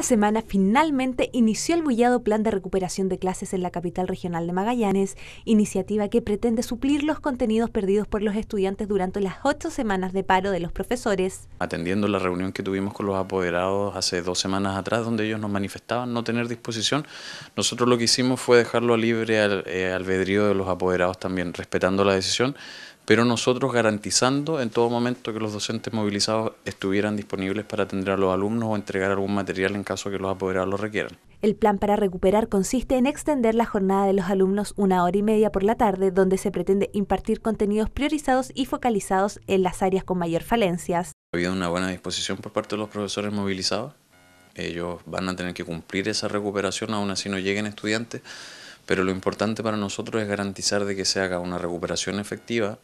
Esta semana finalmente inició el bullado plan de recuperación de clases en la capital regional de Magallanes, iniciativa que pretende suplir los contenidos perdidos por los estudiantes durante las ocho semanas de paro de los profesores. Atendiendo la reunión que tuvimos con los apoderados hace dos semanas atrás, donde ellos nos manifestaban no tener disposición, nosotros lo que hicimos fue dejarlo libre al eh, albedrío de los apoderados también, respetando la decisión pero nosotros garantizando en todo momento que los docentes movilizados estuvieran disponibles para atender a los alumnos o entregar algún material en caso que los apoderados lo requieran. El plan para recuperar consiste en extender la jornada de los alumnos una hora y media por la tarde, donde se pretende impartir contenidos priorizados y focalizados en las áreas con mayor falencias. Ha habido una buena disposición por parte de los profesores movilizados. Ellos van a tener que cumplir esa recuperación, aún así no lleguen estudiantes, pero lo importante para nosotros es garantizar de que se haga una recuperación efectiva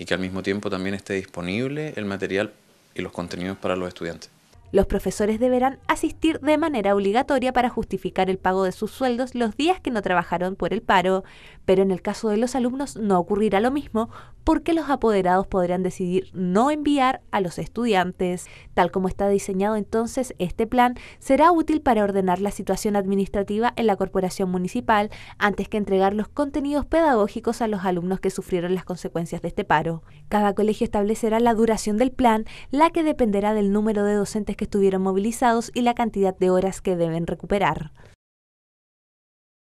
y que al mismo tiempo también esté disponible el material y los contenidos para los estudiantes. Los profesores deberán asistir de manera obligatoria para justificar el pago de sus sueldos los días que no trabajaron por el paro, pero en el caso de los alumnos no ocurrirá lo mismo porque los apoderados podrán decidir no enviar a los estudiantes. Tal como está diseñado entonces, este plan será útil para ordenar la situación administrativa en la corporación municipal antes que entregar los contenidos pedagógicos a los alumnos que sufrieron las consecuencias de este paro. Cada colegio establecerá la duración del plan, la que dependerá del número de docentes que estuvieron movilizados y la cantidad de horas que deben recuperar.